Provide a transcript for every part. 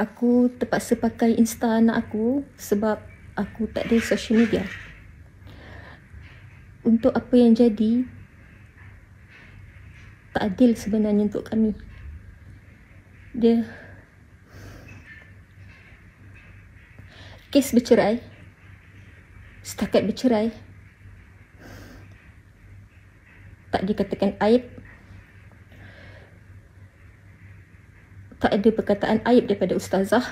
aku terpaksa pakai Insta anak aku sebab aku tak ada social media. Untuk apa yang jadi, tak adil sebenarnya untuk kami. Dia kes bercerai setakat bercerai tak dikatakan aib tak ada perkataan aib daripada ustazah.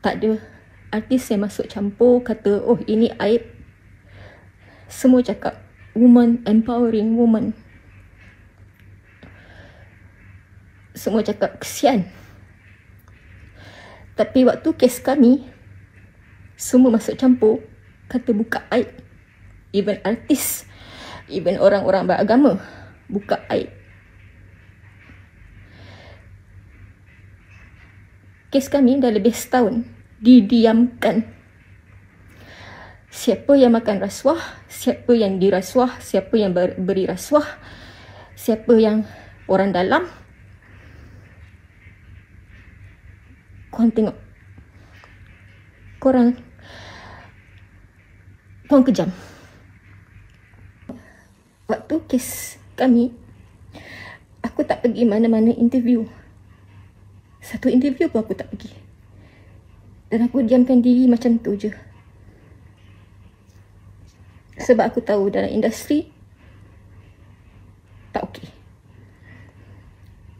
Tak ada artis yang masuk campur kata, oh ini aib. Semua cakap, woman, empowering woman. Semua cakap, kesian. Tapi waktu kes kami, semua masuk campur, kata buka aib. Even artis, even orang-orang beragama, buka aib. kes kami dah lebih setahun didiamkan. Siapa yang makan rasuah, siapa yang dirasuah, siapa yang beri rasuah, siapa yang orang dalam. Korang tengok. Korang. Korang kejam. Waktu kes kami, aku tak pergi mana-mana interview. Satu interview pun aku tak pergi. Dan aku diamkan diri macam tu je. Sebab aku tahu dalam industri tak okey.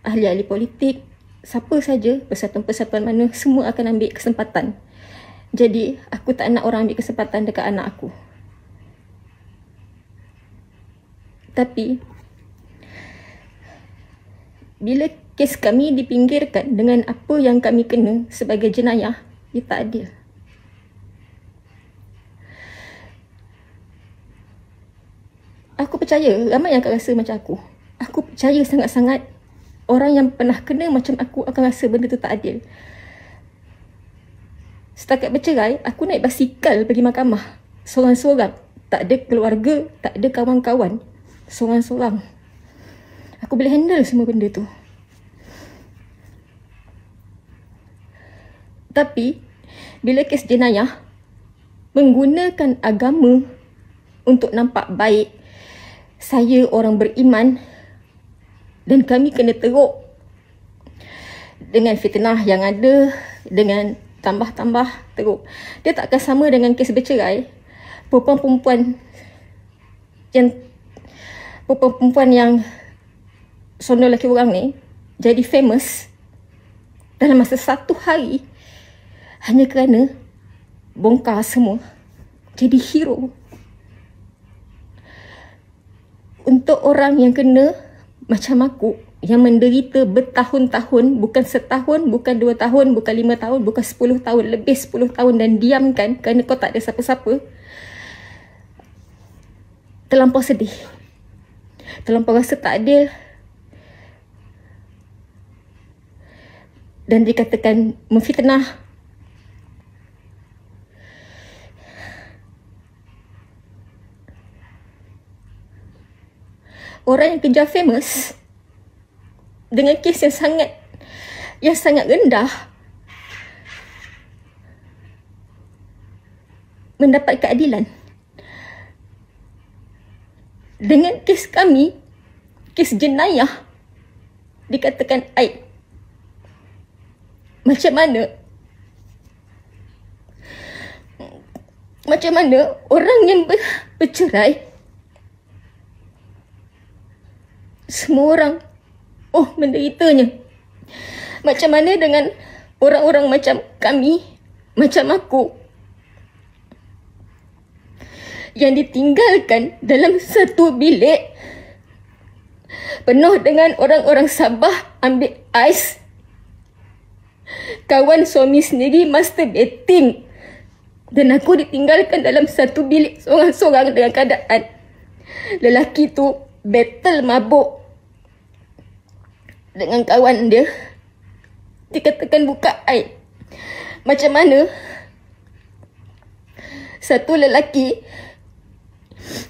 Ahli-ahli politik, siapa saja, persatuan-persatuan mana, semua akan ambil kesempatan. Jadi, aku tak nak orang ambil kesempatan dekat anak aku. Tapi, bila kes kami dipinggirkan dengan apa yang kami kena sebagai jenayah ia tak adil aku percaya ramai yang akan rasa macam aku aku percaya sangat-sangat orang yang pernah kena macam aku akan rasa benda tu tak adil setakat bercerai aku naik basikal pergi mahkamah seorang-seorang tak ada keluarga tak ada kawan-kawan seorang-seorang aku boleh handle semua benda tu Tapi bila kes jenayah menggunakan agama untuk nampak baik saya orang beriman dan kami kena teruk dengan fitnah yang ada dengan tambah-tambah teruk. Dia tak akan sama dengan kes bercerai perempuan-perempuan yang perempuan-perempuan yang sondol lelaki orang ni jadi famous dalam masa satu hari hanya kerana bongkar semua jadi hero. Untuk orang yang kena macam aku yang menderita bertahun-tahun bukan setahun, bukan dua tahun, bukan lima tahun, bukan sepuluh tahun, lebih sepuluh tahun dan diamkan kerana kau tak ada siapa-siapa terlampau sedih terlampau rasa tak adil dan dikatakan memfitnah orang yang kejar famous dengan kes yang sangat yang sangat rendah mendapat keadilan dengan kes kami kes jenayah dikatakan aib macam mana macam mana orang yang bercerai semua orang oh menderitanya macam mana dengan orang-orang macam kami macam aku yang ditinggalkan dalam satu bilik penuh dengan orang-orang Sabah ambil ais kawan suami sendiri master betting dan aku ditinggalkan dalam satu bilik seorang-seorang dengan keadaan lelaki tu battle mabuk dengan kawan dia dikatakan buka aib macam mana satu lelaki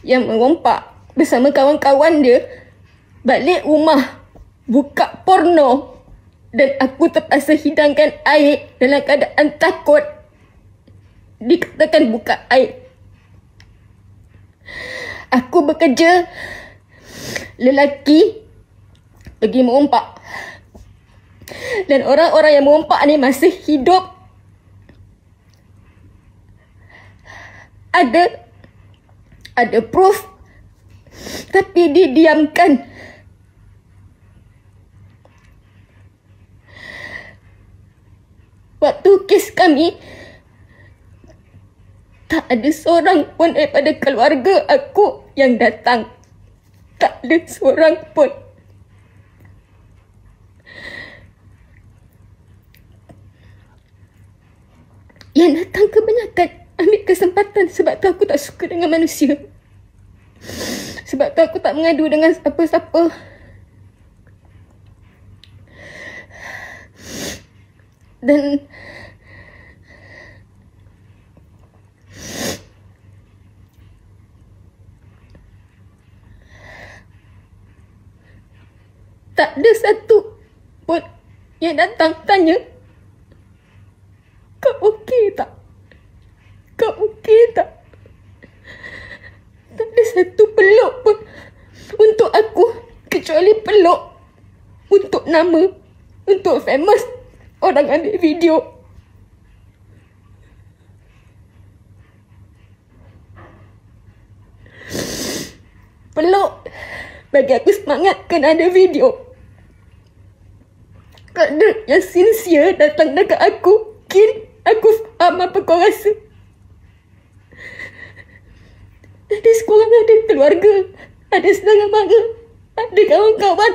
yang merompak bersama kawan-kawan dia balik rumah buka porno dan aku terpaksa hidangkan air dalam keadaan takut dikatakan buka air aku bekerja lelaki pergi merompak dan orang-orang yang mengumpat ni masih hidup. Ada. Ada proof. Tapi didiamkan. Waktu kes kami. Tak ada seorang pun daripada keluarga aku yang datang. Tak ada seorang pun. yang datang kebanyakan ambil kesempatan sebab tu aku tak suka dengan manusia. Sebab tu aku tak mengadu dengan siapa-siapa. Dan tak ada satu pun yang datang tanya untuk aku kecuali peluk untuk nama untuk famous orang ambil video peluk bagi aku semangat kena ada video kader yang sincere datang dekat aku kini aku faham apa kau rasa Tadi sekolah ada keluarga ada setengah mara, ada kawan-kawan.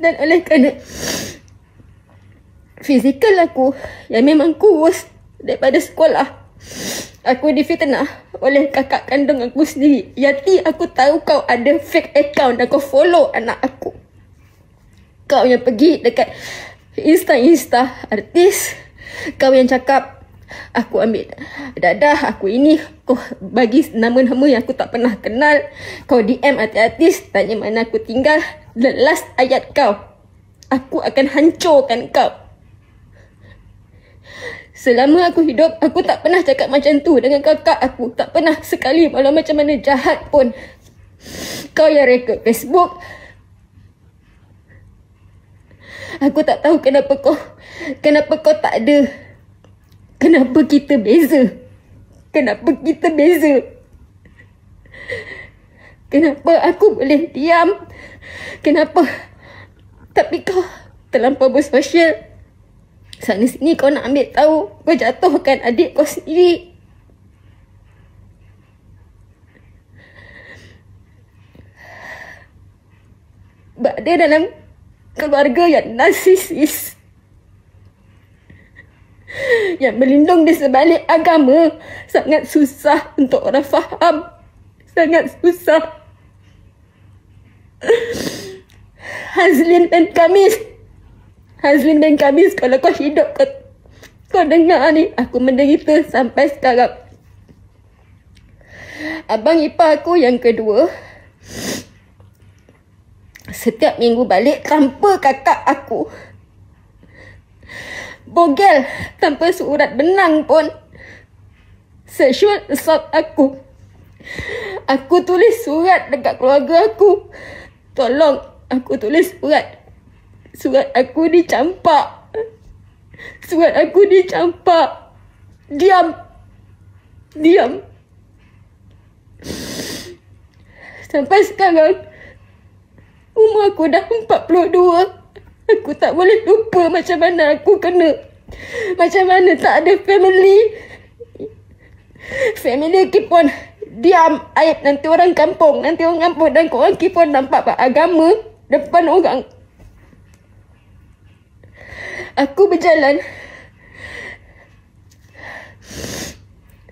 Dan oleh kerana fizikal aku yang memang kurus daripada sekolah, aku difitnah oleh kakak kandung aku sendiri. Yati aku tahu kau ada fake account dan kau follow anak aku. Kau yang pergi dekat Insta-Insta artis. Kau yang cakap aku ambil dadah aku ini kau bagi nama-nama yang aku tak pernah kenal kau DM hati-hati tanya mana aku tinggal The last ayat kau aku akan hancurkan kau Selama aku hidup, aku tak pernah cakap macam tu dengan kakak aku. Tak pernah sekali malah macam mana jahat pun. Kau yang rekod Facebook. Aku tak tahu kenapa kau kenapa kau tak ada Kenapa kita beza? Kenapa kita beza? Kenapa aku boleh diam? Kenapa? Tapi kau terlampau bersosial. Sana sini kau nak ambil tahu kau jatuhkan adik kau sendiri. Berada dalam keluarga yang narsisis. yang berlindung di sebalik agama sangat susah untuk orang faham. Sangat susah. Hazlin dan Kamis. Hazlin dan Kamis kalau kau hidup kau, kau dengar ni aku menderita sampai sekarang. Abang ipar aku yang kedua setiap minggu balik tanpa kakak aku bogel tanpa surat benang pun. Sexual assault aku. Aku tulis surat dekat keluarga aku. Tolong aku tulis surat. Surat aku dicampak. Surat aku dicampak. Diam. Diam. Sampai sekarang, umur aku dah 42. Aku tak boleh lupa macam mana aku kena Macam mana tak ada family Family keep on Diam Ayat nanti orang kampung Nanti orang kampung Dan korang keep on nampak agama Depan orang Aku berjalan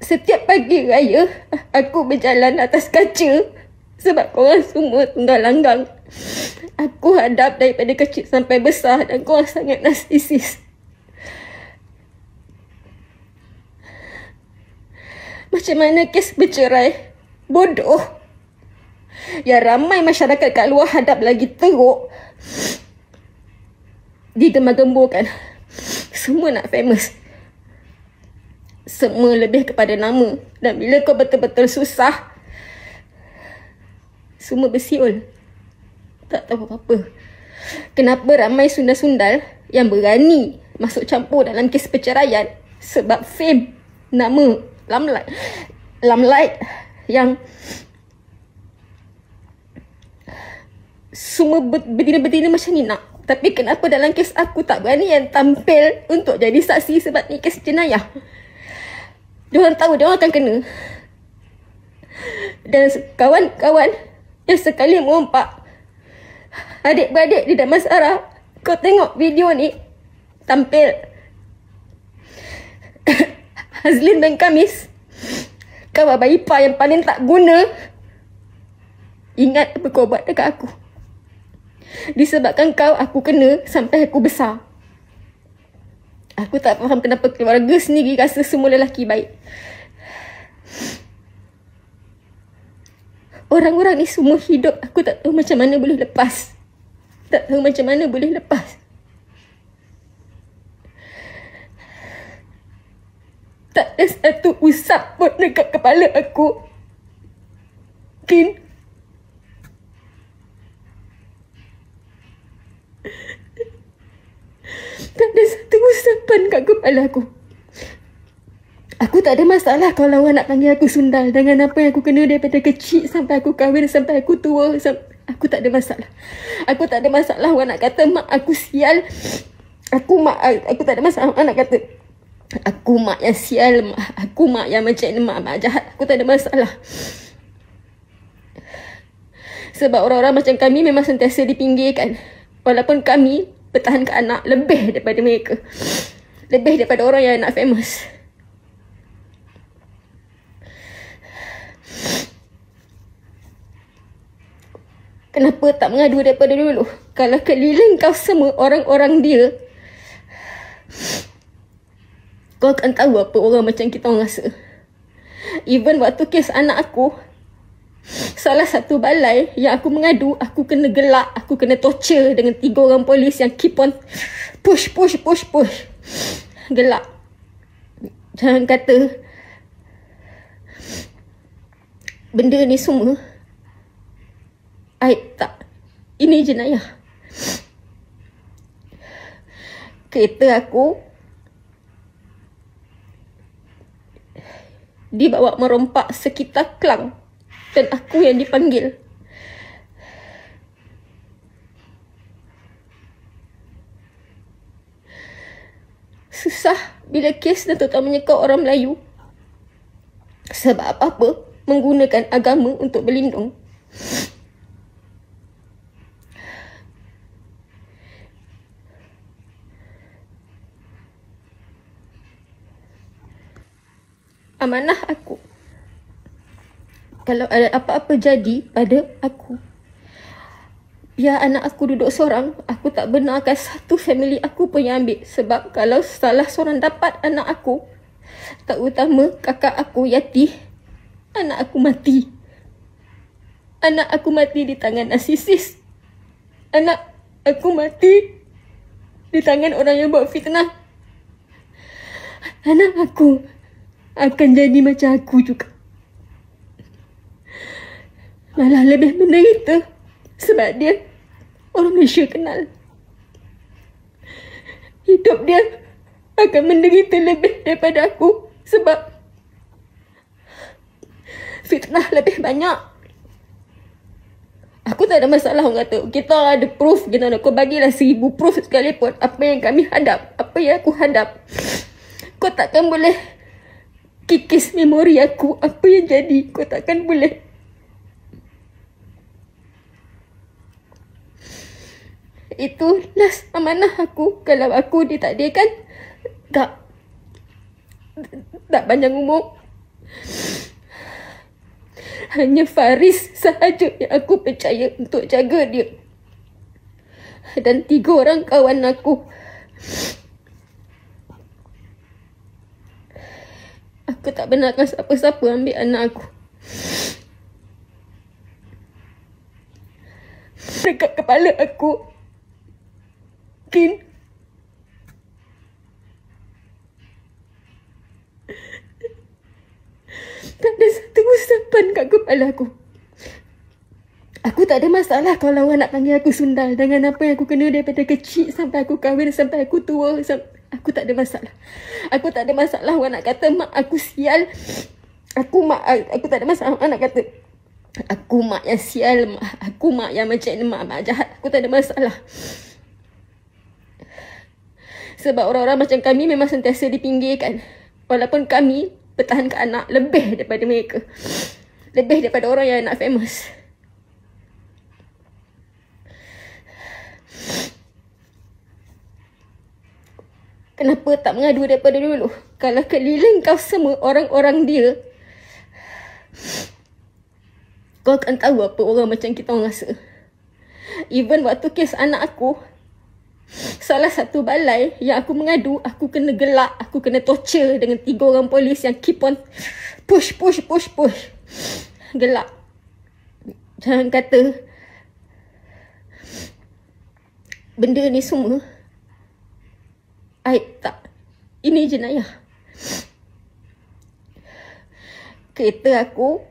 Setiap pagi raya Aku berjalan atas kaca Sebab korang semua tengah langgang aku hadap daripada kecil sampai besar dan kau sangat narsisis. Macam mana kes bercerai? Bodoh. Ya ramai masyarakat kat luar hadap lagi teruk. Digemar-gemburkan. Semua nak famous. Semua lebih kepada nama. Dan bila kau betul-betul susah, semua bersiul tak tahu apa-apa. Kenapa ramai sundal-sundal yang berani masuk campur dalam kes perceraian sebab fame nama Lamlight. Lamlight yang semua betina-betina macam ni nak. Tapi kenapa dalam kes aku tak berani yang tampil untuk jadi saksi sebab ni kes jenayah. Diorang tahu diorang akan kena. Dan kawan-kawan yang sekali mengumpak Adik-beradik di Damansara Kau tengok video ni Tampil Hazlin dan Kamis Kawan bayi pa yang paling tak guna Ingat apa kau buat dekat aku Disebabkan kau aku kena sampai aku besar Aku tak faham kenapa keluarga sendiri rasa semua lelaki baik Orang-orang ni semua hidup aku tak tahu macam mana boleh lepas tak tahu macam mana boleh lepas. Tak ada satu usap pun dekat kepala aku. Kin. Tak ada satu usap pun dekat kepala aku. Aku tak ada masalah kalau orang nak panggil aku sundal dengan apa yang aku kena daripada kecil sampai aku kahwin sampai aku tua sampai Aku tak ada masalah. Aku tak ada masalah orang nak kata mak aku sial. Aku mak aku tak ada masalah orang nak kata aku mak yang sial, mak, aku mak yang macam ni mak, mak jahat. Aku tak ada masalah. Sebab orang-orang macam kami memang sentiasa dipinggirkan. Walaupun kami bertahan ke anak lebih daripada mereka. Lebih daripada orang yang nak famous. Kenapa tak mengadu daripada dulu? Kalau keliling kau semua orang-orang dia, kau akan tahu apa orang macam kita orang rasa. Even waktu kes anak aku, salah satu balai yang aku mengadu, aku kena gelak, aku kena torture dengan tiga orang polis yang keep on push, push, push, push. Gelak. Jangan kata benda ni semua I tak. Ini jenayah. Kereta aku dibawa merompak sekitar kelang dan aku yang dipanggil. Susah bila kes dan terutamanya kau orang Melayu. Sebab apa-apa menggunakan agama untuk berlindung. amanah aku. Kalau ada apa-apa jadi pada aku. Biar ya, anak aku duduk seorang, aku tak benarkan satu family aku pun yang ambil. Sebab kalau salah seorang dapat anak aku, tak utama kakak aku Yati, anak aku mati. Anak aku mati di tangan asisis. Anak aku mati di tangan orang yang buat fitnah. Anak aku akan jadi macam aku juga. Malah lebih menderita sebab dia orang Malaysia kenal. Hidup dia akan menderita lebih daripada aku sebab fitnah lebih banyak. Aku tak ada masalah orang kata. Kita ada proof. Kita nak kau bagilah seribu proof sekalipun. Apa yang kami hadap. Apa yang aku hadap. Kau takkan boleh kikis memori aku apa yang jadi kau takkan boleh itu last amanah aku kalau aku ditakdirkan tak tak panjang umur hanya Faris sahaja yang aku percaya untuk jaga dia dan tiga orang kawan aku Aku tak benarkan siapa-siapa ambil anak aku. Dekat kepala aku. Kin. Tak ada satu usapan kat kepala aku. Aku tak ada masalah kalau orang nak panggil aku sundal dengan apa yang aku kena daripada kecil sampai aku kahwin sampai aku tua sampai Aku tak ada masalah. Aku tak ada masalah orang nak kata mak aku sial. Aku mak aku tak ada masalah orang nak kata aku mak yang sial, aku mak yang macam ni, mak, mak jahat. Aku tak ada masalah. Sebab orang-orang macam kami memang sentiasa dipinggirkan. Walaupun kami pertahankan anak lebih daripada mereka. Lebih daripada orang yang nak famous. Kenapa tak mengadu daripada dulu? Kalau keliling kau semua orang-orang dia, kau akan tahu apa orang macam kita orang rasa. Even waktu kes anak aku, salah satu balai yang aku mengadu, aku kena gelak, aku kena torture dengan tiga orang polis yang keep on push, push, push, push. Gelak. Jangan kata, benda ni semua, I tak. Ini jenayah. Kereta aku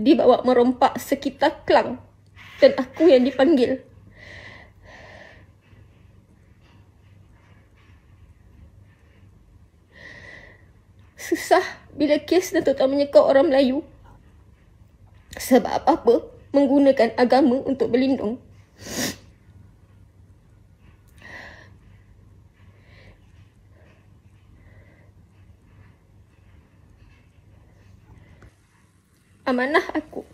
dibawa merompak sekitar Kelang dan aku yang dipanggil. Susah bila kes dan terutamanya kau orang Melayu. Sebab apa-apa menggunakan agama untuk berlindung. amanah aku.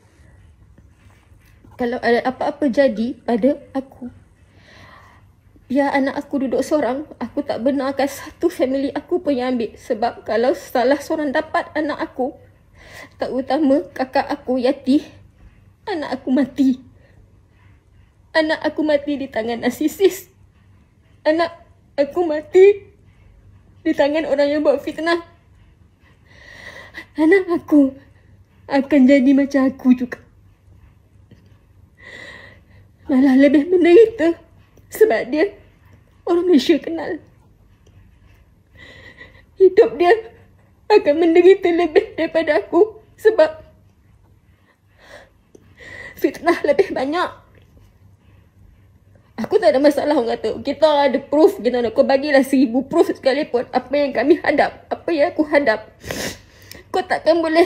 Kalau ada apa-apa jadi pada aku. Ya anak aku duduk seorang, aku tak benarkan satu family aku pun yang ambil. Sebab kalau salah seorang dapat anak aku, tak utama kakak aku Yati, anak aku mati. Anak aku mati di tangan narsisis. Anak aku mati di tangan orang yang buat fitnah. Anak aku akan jadi macam aku juga. Malah lebih menderita sebab dia orang Malaysia kenal. Hidup dia akan menderita lebih daripada aku sebab fitnah lebih banyak. Aku tak ada masalah orang kata. Kita ada proof. Kita nak kau bagilah seribu proof sekalipun. Apa yang kami hadap. Apa yang aku hadap. Kau takkan boleh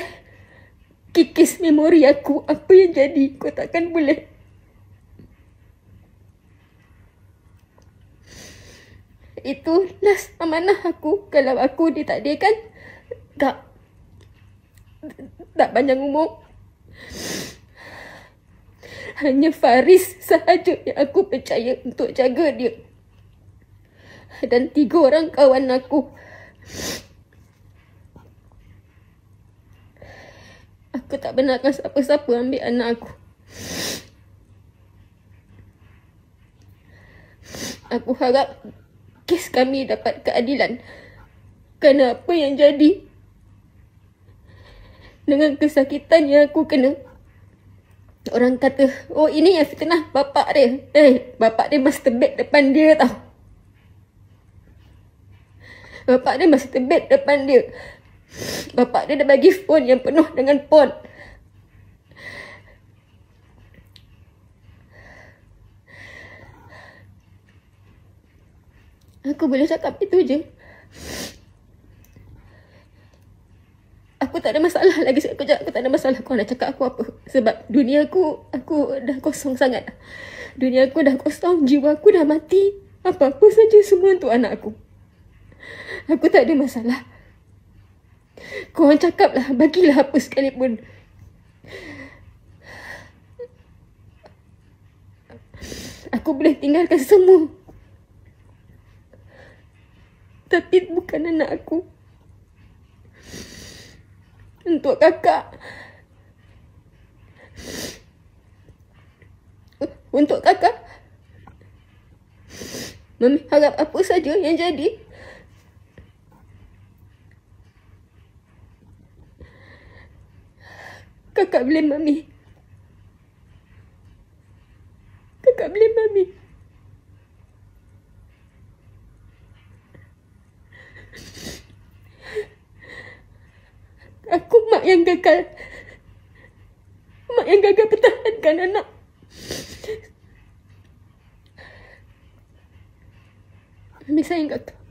kikis memori aku apa yang jadi kau takkan boleh itu last amanah aku kalau aku ditakdirkan tak tak banyak umur hanya Faris sahaja yang aku percaya untuk jaga dia dan tiga orang kawan aku Aku tak benarkan siapa-siapa ambil anak aku. Aku harap kes kami dapat keadilan. Kerana apa yang jadi dengan kesakitan yang aku kena. Orang kata, oh ini yang fitnah bapak dia. Eh, bapak dia masih terbit depan dia tau. Bapak dia masih terbit depan dia. Bapak dia dah bagi phone yang penuh dengan pot. Aku boleh cakap itu je. Aku tak ada masalah lagi aku tak ada masalah kau nak cakap aku apa. Sebab dunia aku, aku dah kosong sangat. Dunia aku dah kosong, jiwa aku dah mati. Apa-apa saja semua untuk anak aku. Aku tak ada masalah. Korang cakap lah, bagilah apa sekalipun. Aku boleh tinggalkan semua. Tapi bukan anak aku. Untuk kakak. Untuk kakak. Mami harap apa saja yang jadi. kakak blame mami. Kakak blame mami. Aku mak yang gagal. Mak yang gagal pertahankan anak. Mami sayang kakak.